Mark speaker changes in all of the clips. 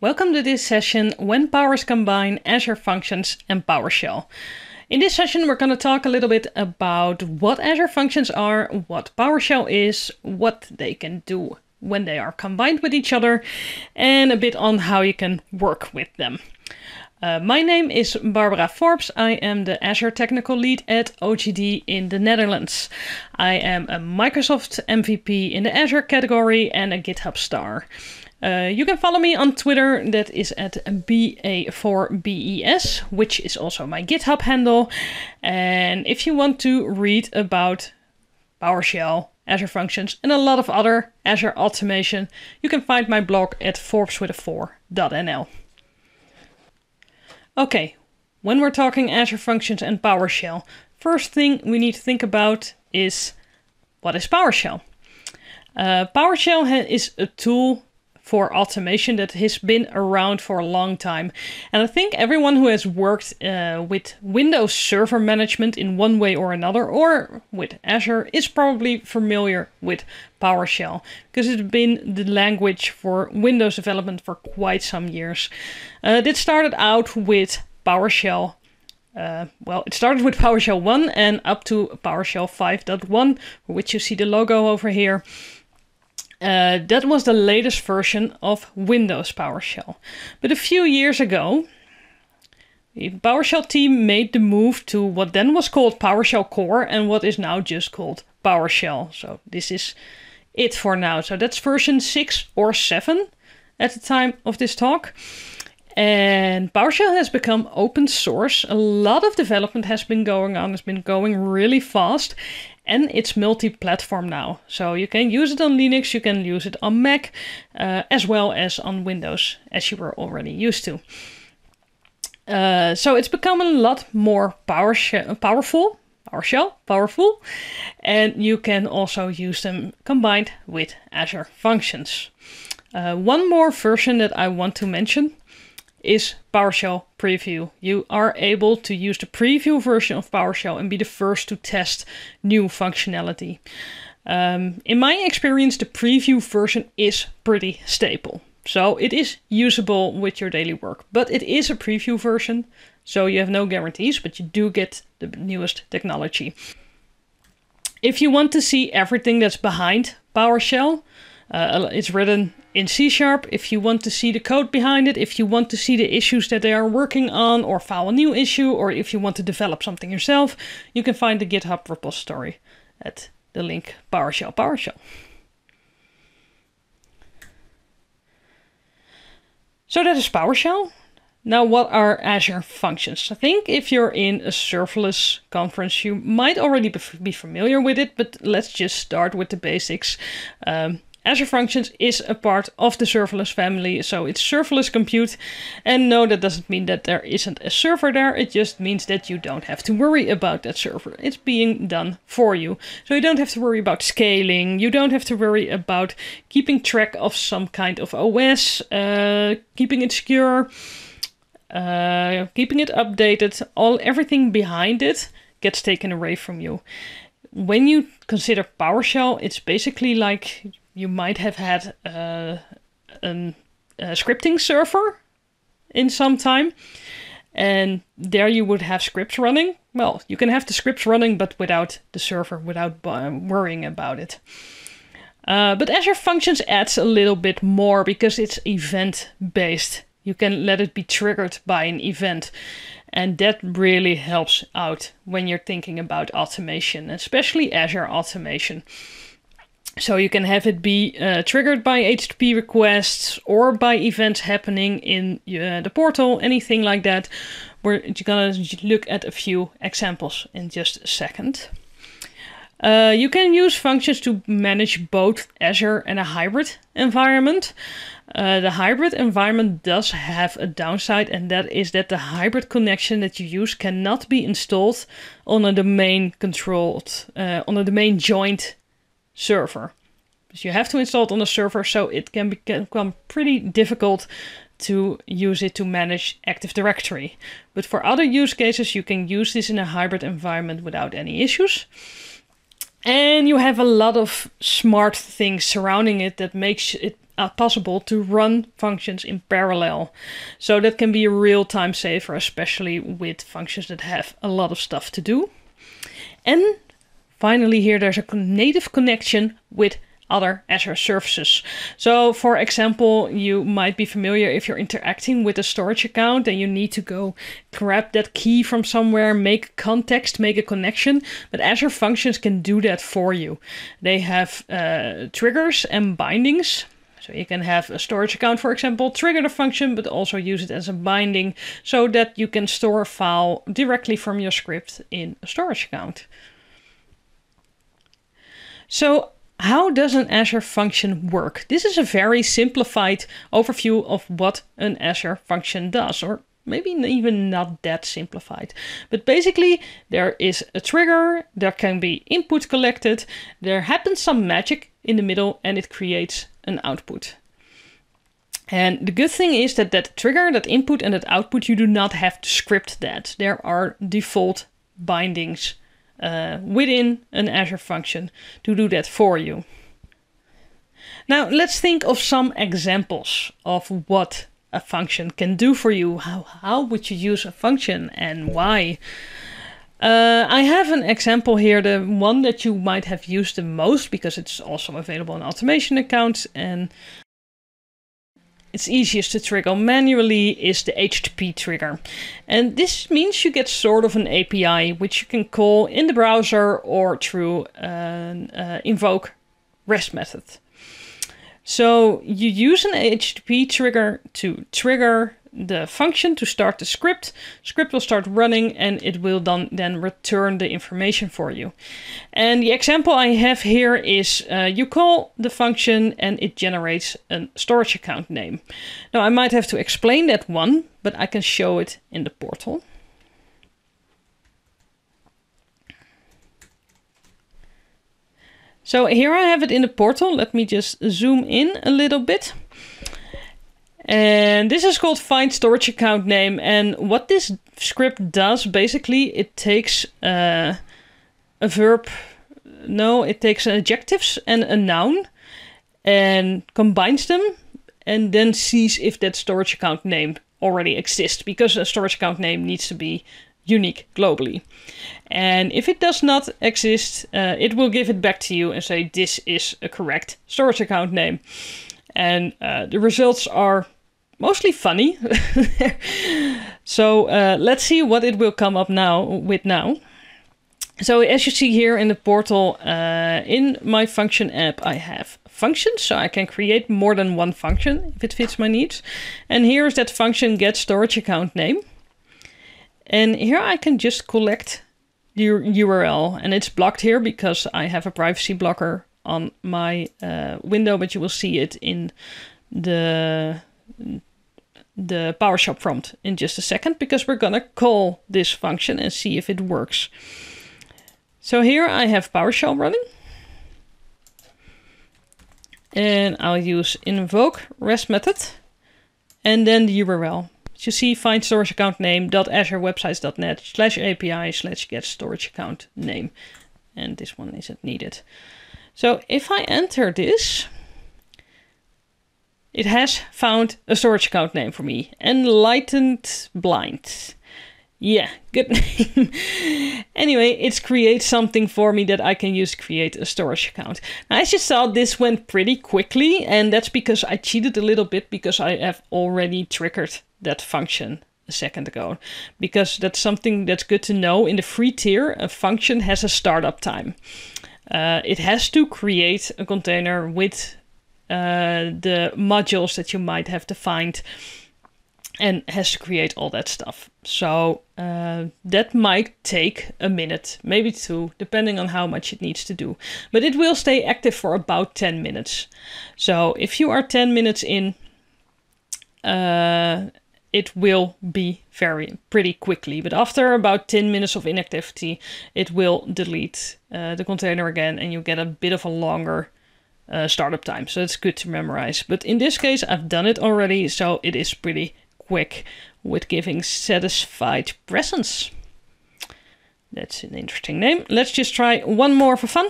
Speaker 1: Welcome to this session, When Powers Combine, Azure Functions and PowerShell. In this session, we're going to talk a little bit about what Azure Functions are, what PowerShell is, what they can do when they are combined with each other, and a bit on how you can work with them. Uh, my name is Barbara Forbes. I am the Azure Technical Lead at OGD in the Netherlands. I am a Microsoft MVP in the Azure category and a GitHub star. Uh, you can follow me on Twitter, that is at BA4BES, which is also my GitHub handle. And if you want to read about PowerShell, Azure Functions, and a lot of other Azure automation, you can find my blog at forbeswitha 4nl Okay, when we're talking Azure Functions and PowerShell, first thing we need to think about is what is PowerShell? Uh, PowerShell is a tool for automation that has been around for a long time. And I think everyone who has worked uh, with Windows Server Management in one way or another, or with Azure, is probably familiar with PowerShell because it's been the language for Windows development for quite some years. Uh, it started out with PowerShell uh, well, it started with PowerShell 1 and up to PowerShell 5.1, which you see the logo over here. Uh, that was the latest version of Windows PowerShell. But a few years ago, the PowerShell team made the move to what then was called PowerShell Core and what is now just called PowerShell. So this is it for now. So that's version 6 or 7 at the time of this talk. And PowerShell has become open source. A lot of development has been going on, it's been going really fast, and it's multi platform now. So you can use it on Linux, you can use it on Mac, uh, as well as on Windows, as you were already used to. Uh, so it's become a lot more PowerShell, powerful, PowerShell, powerful, and you can also use them combined with Azure Functions. Uh, one more version that I want to mention is PowerShell Preview. You are able to use the preview version of PowerShell and be the first to test new functionality. Um, in my experience, the preview version is pretty stable. So it is usable with your daily work, but it is a preview version, so you have no guarantees, but you do get the newest technology. If you want to see everything that's behind PowerShell, uh, it's written in C sharp. If you want to see the code behind it, if you want to see the issues that they are working on, or file a new issue, or if you want to develop something yourself, you can find the GitHub repository at the link PowerShell PowerShell. So that is PowerShell. Now, what are Azure functions? I think if you're in a serverless conference, you might already be familiar with it, but let's just start with the basics. Um, Azure Functions is a part of the serverless family, so it's serverless compute. And no, that doesn't mean that there isn't a server there. It just means that you don't have to worry about that server. It's being done for you. So you don't have to worry about scaling. You don't have to worry about keeping track of some kind of OS, uh, keeping it secure, uh, keeping it updated. All everything behind it gets taken away from you when you consider PowerShell, it's basically like you might have had uh, an, a scripting server in some time. And there you would have scripts running. Well, you can have the scripts running, but without the server, without um, worrying about it. Uh, but Azure Functions adds a little bit more because it's event based. You can let it be triggered by an event. And that really helps out when you're thinking about automation, especially Azure automation. So you can have it be uh, triggered by HTTP requests or by events happening in uh, the portal, anything like that. We're gonna look at a few examples in just a second. Uh, you can use functions to manage both Azure and a hybrid environment. Uh, the hybrid environment does have a downside, and that is that the hybrid connection that you use cannot be installed on a domain controlled, uh, on a domain joined server. because you have to install it on the server, so it can, can become pretty difficult to use it to manage Active Directory. But for other use cases, you can use this in a hybrid environment without any issues. And you have a lot of smart things surrounding it that makes it uh, possible to run functions in parallel. So that can be a real time saver, especially with functions that have a lot of stuff to do. And Finally here, there's a native connection with other Azure services. So for example, you might be familiar if you're interacting with a storage account and you need to go grab that key from somewhere, make context, make a connection, but Azure Functions can do that for you. They have uh, triggers and bindings. So you can have a storage account, for example, trigger the function, but also use it as a binding so that you can store a file directly from your script in a storage account. So how does an Azure function work? This is a very simplified overview of what an Azure function does, or maybe even not that simplified. But basically, there is a trigger, there can be input collected, there happens some magic in the middle, and it creates an output. And the good thing is that that trigger, that input, and that output, you do not have to script that. There are default bindings uh, within an Azure function to do that for you. Now let's think of some examples of what a function can do for you. How, how would you use a function and why? Uh, I have an example here, the one that you might have used the most because it's also available in automation accounts and it's easiest to trigger manually is the HTTP trigger. And this means you get sort of an API which you can call in the browser or through an uh, invoke REST method. So you use an HTTP trigger to trigger the function to start the script. Script will start running and it will then, then return the information for you. And the example I have here is uh, you call the function and it generates a storage account name. Now I might have to explain that one, but I can show it in the portal. So here I have it in the portal. Let me just zoom in a little bit. And this is called find storage account name. And what this script does basically, it takes uh, a verb. No, it takes an adjectives and a noun and combines them and then sees if that storage account name already exists because a storage account name needs to be unique globally. And if it does not exist, uh, it will give it back to you and say this is a correct storage account name. And uh, the results are mostly funny. so uh, let's see what it will come up now with now. So as you see here in the portal, uh, in my function app, I have functions, so I can create more than one function if it fits my needs. And here's that function get storage account name. And here I can just collect the URL and it's blocked here because I have a privacy blocker on my uh, window, but you will see it in the the PowerShell prompt in just a second because we're gonna call this function and see if it works. So here I have PowerShell running and I'll use invoke rest method and then the URL. As you see, find storage account name dot azure net slash API slash get storage account name. And this one isn't needed. So if I enter this, it has found a storage account name for me. Enlightened Blind. Yeah, good name. anyway, it's create something for me that I can use to create a storage account. Now, as you saw, this went pretty quickly, and that's because I cheated a little bit because I have already triggered that function a second ago. Because that's something that's good to know. In the free tier, a function has a startup time. Uh, it has to create a container with uh, the modules that you might have to find and has to create all that stuff. So uh, that might take a minute, maybe two, depending on how much it needs to do. But it will stay active for about 10 minutes. So if you are 10 minutes in, uh, it will be very pretty quickly. But after about 10 minutes of inactivity, it will delete uh, the container again and you get a bit of a longer uh, startup time. So it's good to memorize. But in this case, I've done it already, so it is pretty quick with giving satisfied presence. That's an interesting name. Let's just try one more for fun.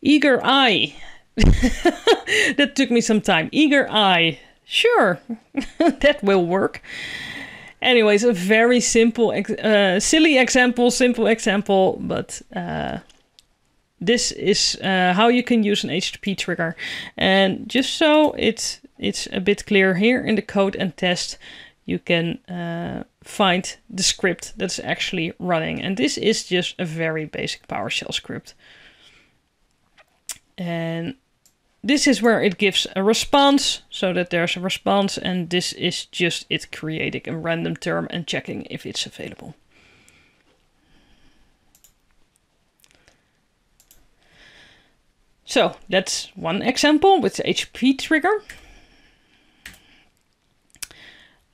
Speaker 1: Eager eye. that took me some time. Eager eye. Sure, that will work. Anyways, a very simple, uh, silly example, simple example, but uh, this is uh, how you can use an HTTP trigger. And just so it's, it's a bit clear here in the code and test, you can uh, find the script that's actually running. And this is just a very basic PowerShell script. And this is where it gives a response so that there's a response. And this is just it creating a random term and checking if it's available. So that's one example with the HP trigger.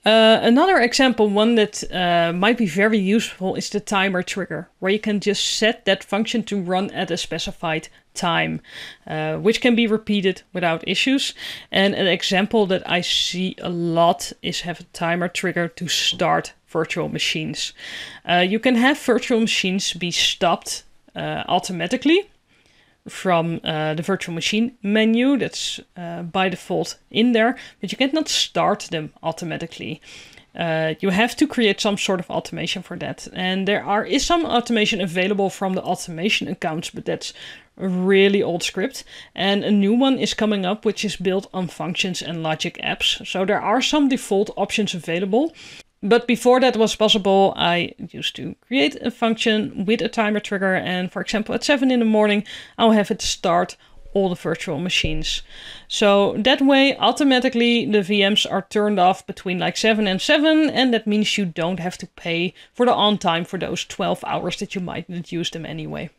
Speaker 1: Uh, another example, one that uh, might be very useful, is the timer trigger, where you can just set that function to run at a specified time, uh, which can be repeated without issues. And an example that I see a lot is have a timer trigger to start virtual machines. Uh, you can have virtual machines be stopped uh, automatically from uh, the virtual machine menu that's uh, by default in there, but you cannot start them automatically. Uh, you have to create some sort of automation for that. And there are is some automation available from the automation accounts, but that's a really old script. And a new one is coming up, which is built on functions and logic apps. So there are some default options available. But before that was possible, I used to create a function with a timer trigger. And for example, at seven in the morning, I'll have it start all the virtual machines. So that way, automatically the VMs are turned off between like 7 and 7, and that means you don't have to pay for the on time for those 12 hours that you might not use them anyway.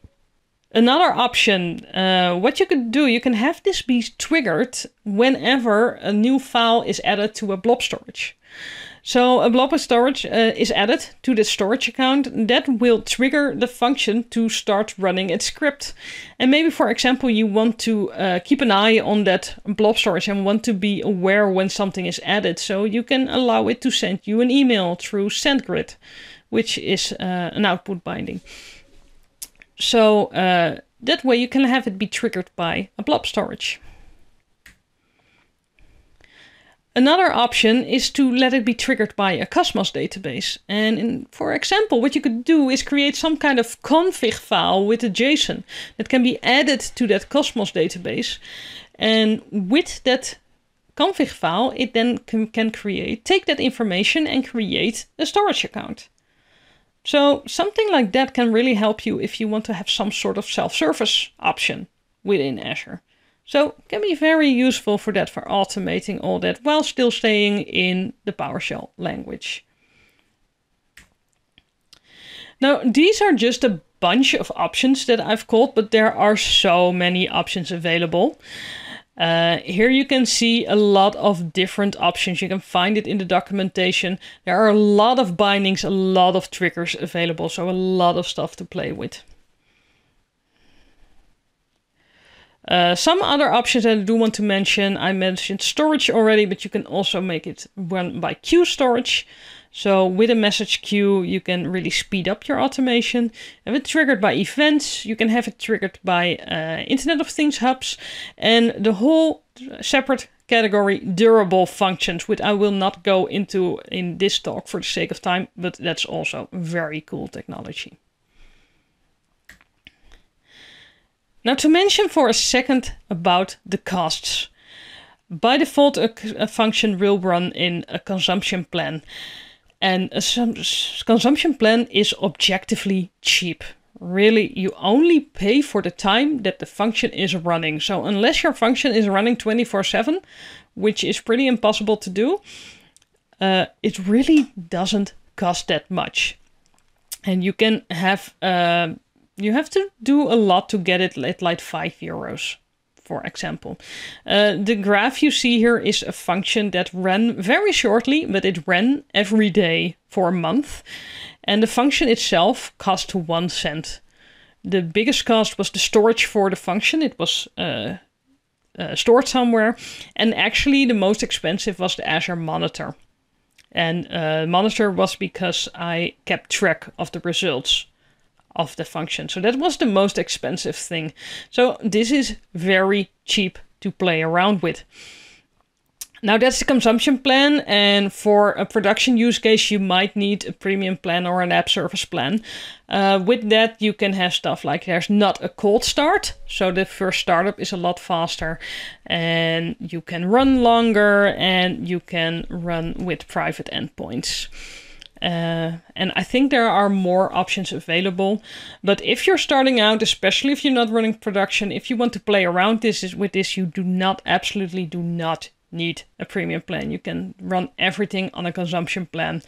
Speaker 1: Another option, uh, what you could do, you can have this be triggered whenever a new file is added to a blob storage. So a blob of storage uh, is added to the storage account that will trigger the function to start running its script. And maybe for example, you want to uh, keep an eye on that blob storage and want to be aware when something is added. So you can allow it to send you an email through SendGrid, which is uh, an output binding. So uh, that way you can have it be triggered by a blob storage. Another option is to let it be triggered by a Cosmos database. And in, for example, what you could do is create some kind of config file with a JSON that can be added to that Cosmos database. And with that config file, it then can, can create, take that information and create a storage account. So something like that can really help you if you want to have some sort of self-service option within Azure. So can be very useful for that, for automating all that while still staying in the PowerShell language. Now, these are just a bunch of options that I've called, but there are so many options available. Uh, here you can see a lot of different options. You can find it in the documentation. There are a lot of bindings, a lot of triggers available, so a lot of stuff to play with. Uh, some other options I do want to mention, I mentioned storage already, but you can also make it run by queue storage. So with a message queue, you can really speed up your automation. If it's triggered by events, you can have it triggered by uh, Internet of Things hubs and the whole separate category durable functions, which I will not go into in this talk for the sake of time, but that's also very cool technology. Now to mention for a second about the costs. By default, a, a function will run in a consumption plan. And a consumption plan is objectively cheap. Really, you only pay for the time that the function is running. So unless your function is running 24-7, which is pretty impossible to do, uh, it really doesn't cost that much. And you can have... Uh, you have to do a lot to get it at like 5 euros for example. Uh, the graph you see here is a function that ran very shortly, but it ran every day for a month. And the function itself cost one cent. The biggest cost was the storage for the function. It was uh, uh, stored somewhere. And actually the most expensive was the Azure Monitor. And uh, Monitor was because I kept track of the results of the function. So that was the most expensive thing. So this is very cheap to play around with. Now that's the consumption plan and for a production use case you might need a premium plan or an app service plan. Uh, with that you can have stuff like there's not a cold start so the first startup is a lot faster and you can run longer and you can run with private endpoints. Uh, and I think there are more options available. But if you're starting out, especially if you're not running production, if you want to play around this with this, you do not absolutely do not need a premium plan. You can run everything on a consumption plan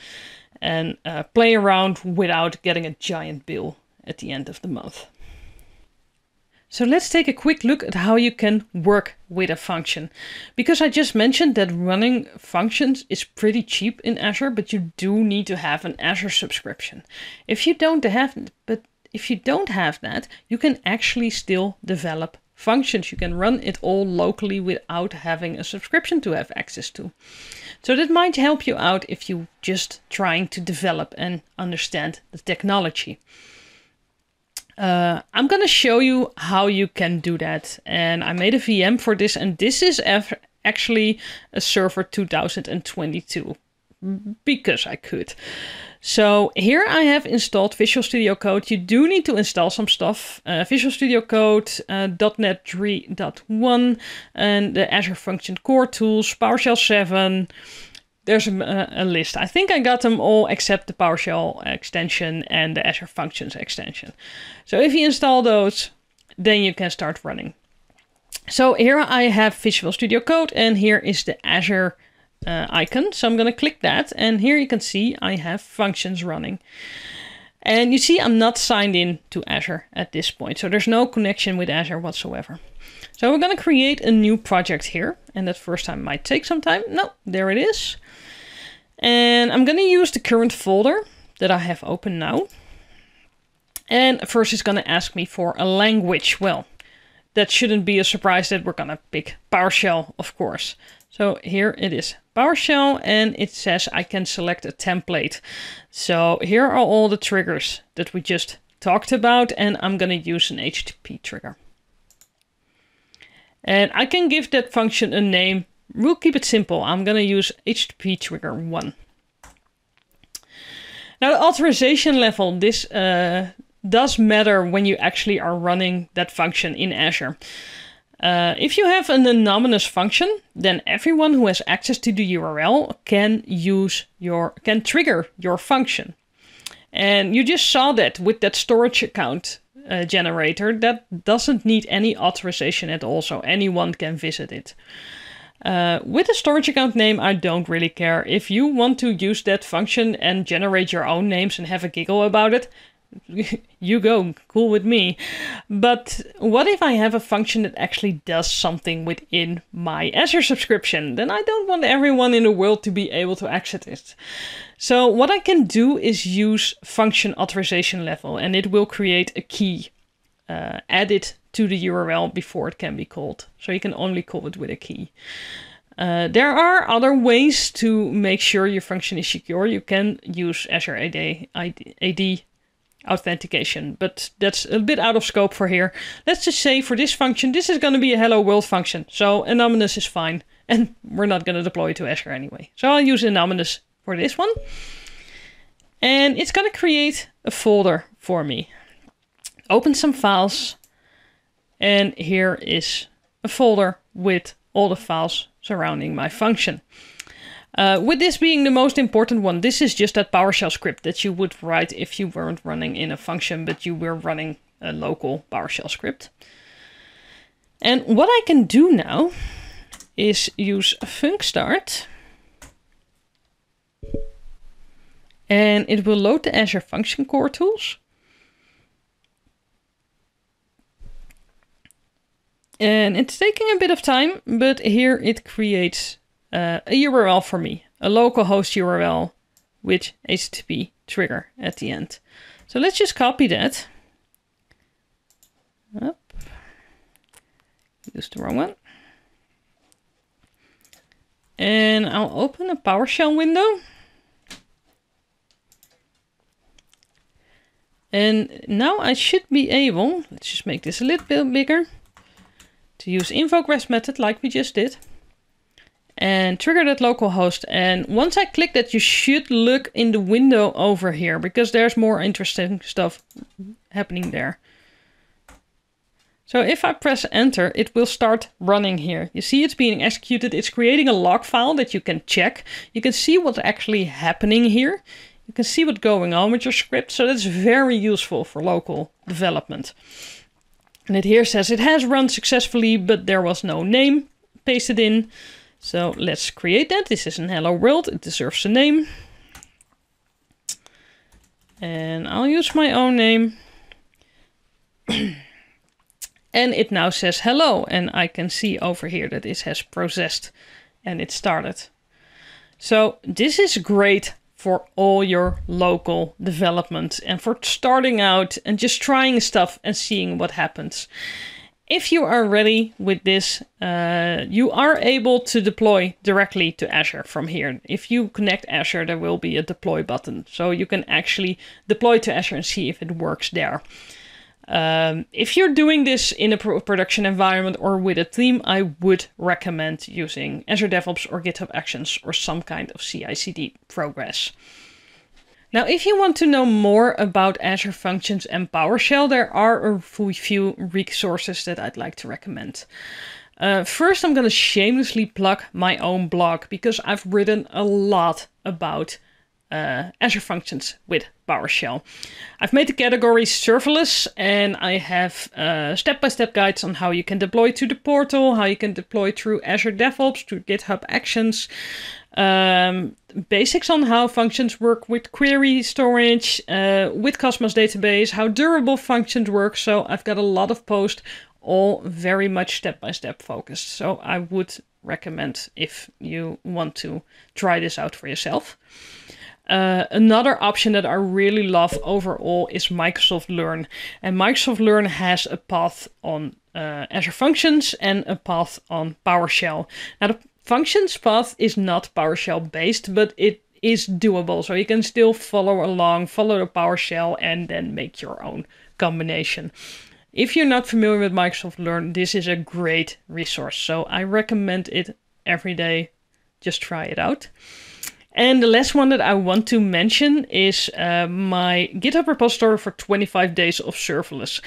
Speaker 1: and uh, play around without getting a giant bill at the end of the month. So let's take a quick look at how you can work with a function. Because I just mentioned that running functions is pretty cheap in Azure, but you do need to have an Azure subscription. If you don't have, but if you don't have that, you can actually still develop functions. You can run it all locally without having a subscription to have access to. So that might help you out if you are just trying to develop and understand the technology. Uh, I'm gonna show you how you can do that. And I made a VM for this, and this is actually a server 2022 because I could. So here I have installed Visual Studio Code. You do need to install some stuff. Uh, Visual Studio Code, uh, .NET 3.1, and the Azure Function Core tools, PowerShell 7, there's a, a, list. I think I got them all except the PowerShell extension and the Azure Functions extension. So if you install those, then you can start running. So here I have Visual Studio Code and here is the Azure uh, icon. So I'm going to click that and here you can see I have functions running. And you see I'm not signed in to Azure at this point, so there's no connection with Azure whatsoever. So we're gonna create a new project here, and that first time might take some time. No, there it is. And I'm gonna use the current folder that I have open now. And first it's gonna ask me for a language. Well, that shouldn't be a surprise that we're gonna pick PowerShell, of course. So here it is, PowerShell, and it says I can select a template. So here are all the triggers that we just talked about, and I'm gonna use an HTTP trigger. And I can give that function a name. We'll keep it simple. I'm gonna use HTTP trigger one. Now the authorization level, this uh, does matter when you actually are running that function in Azure. Uh, if you have an anonymous function, then everyone who has access to the URL can use your can trigger your function. And you just saw that with that storage account uh, generator that doesn't need any authorization at all, so anyone can visit it. Uh, with the storage account name, I don't really care. If you want to use that function and generate your own names and have a giggle about it, you go, cool with me. But what if I have a function that actually does something within my Azure subscription? Then I don't want everyone in the world to be able to access it. So what I can do is use function authorization level and it will create a key uh, it to the URL before it can be called. So you can only call it with a key. Uh, there are other ways to make sure your function is secure. You can use Azure AD, AD authentication, but that's a bit out of scope for here. Let's just say for this function, this is going to be a hello world function. So anonymous is fine. And we're not going to deploy it to Azure anyway. So I'll use anonymous for this one. And it's going to create a folder for me. Open some files. And here is a folder with all the files surrounding my function. Uh, with this being the most important one, this is just that PowerShell script that you would write if you weren't running in a function, but you were running a local PowerShell script. And what I can do now is use func and it will load the Azure Function Core tools. And it's taking a bit of time, but here it creates uh, a URL for me, a localhost URL with HTTP trigger at the end. So let's just copy that. Up. Use the wrong one. And I'll open a PowerShell window. And now I should be able, let's just make this a little bit bigger, to use rest method like we just did and trigger that localhost. And once I click that, you should look in the window over here because there's more interesting stuff happening there. So if I press enter, it will start running here. You see it's being executed. It's creating a log file that you can check. You can see what's actually happening here. You can see what's going on with your script. So that's very useful for local development. And it here says it has run successfully, but there was no name pasted in. So let's create that. This is an hello world. It deserves a name. And I'll use my own name. and it now says hello. And I can see over here that it has processed and it started. So this is great for all your local development and for starting out and just trying stuff and seeing what happens. If you are ready with this, uh, you are able to deploy directly to Azure from here. If you connect Azure, there will be a deploy button. So you can actually deploy to Azure and see if it works there. Um, if you're doing this in a production environment or with a team, I would recommend using Azure DevOps or GitHub Actions or some kind of CI/CD progress. Now, if you want to know more about Azure Functions and PowerShell, there are a few resources that I'd like to recommend. Uh, first, I'm going to shamelessly plug my own blog because I've written a lot about uh, Azure Functions with PowerShell. I've made the category serverless and I have uh, step-by-step guides on how you can deploy to the portal, how you can deploy through Azure DevOps, to GitHub Actions, um, basics on how functions work with query storage, uh, with Cosmos database, how durable functions work. So I've got a lot of posts, all very much step-by-step focused. So I would recommend if you want to try this out for yourself. Uh, another option that I really love overall is Microsoft Learn. And Microsoft Learn has a path on uh, Azure Functions and a path on PowerShell. Now, the functions path is not PowerShell based, but it is doable. So you can still follow along, follow the PowerShell, and then make your own combination. If you're not familiar with Microsoft Learn, this is a great resource. So I recommend it every day. Just try it out. And the last one that I want to mention is uh, my GitHub repository for 25 days of serverless.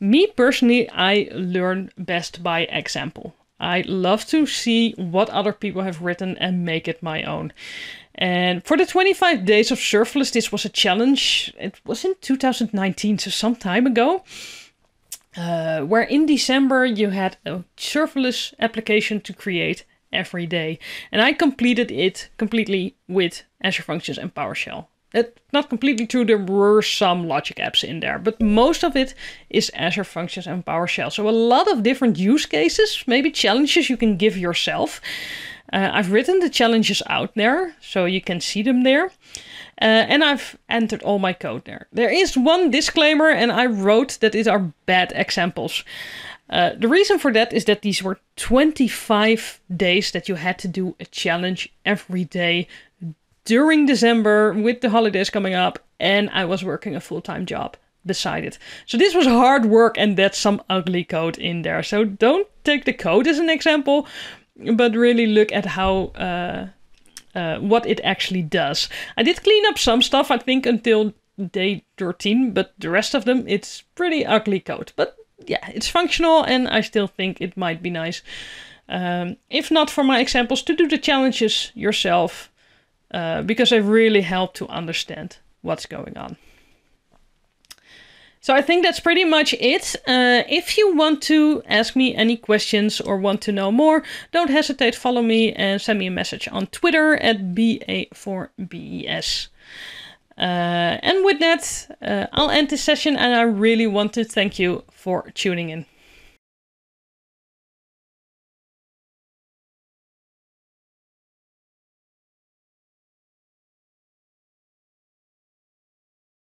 Speaker 1: Me personally, I learn best by example. I love to see what other people have written and make it my own. And for the 25 days of serverless, this was a challenge. It was in 2019, so some time ago. Uh, where in December you had a serverless application to create, every day. And I completed it completely with Azure Functions and PowerShell. It, not completely true, there were some logic apps in there, but most of it is Azure Functions and PowerShell. So a lot of different use cases, maybe challenges you can give yourself. Uh, I've written the challenges out there, so you can see them there. Uh, and I've entered all my code there. There is one disclaimer, and I wrote that these are bad examples. Eh, the reason for that is that these were 25 days that you had to do a challenge every day during December with the holidays coming up, and I was working a full time job beside it. So this was hard work, and that's some ugly code in there. So don't take the code as an example, but really look at how. Uh, uh, what it actually does. I did clean up some stuff, I think, until day 13, but the rest of them, it's pretty ugly code. But yeah, it's functional and I still think it might be nice. Um, if not for my examples, to do the challenges yourself uh, because they really help to understand what's going on. So I think that's pretty much it. Uh, if you want to ask me any questions or want to know more, don't hesitate, follow me and send me a message on Twitter at BA4BES. Uh, and with that, uh, I'll end this session and I really want to thank you for tuning in.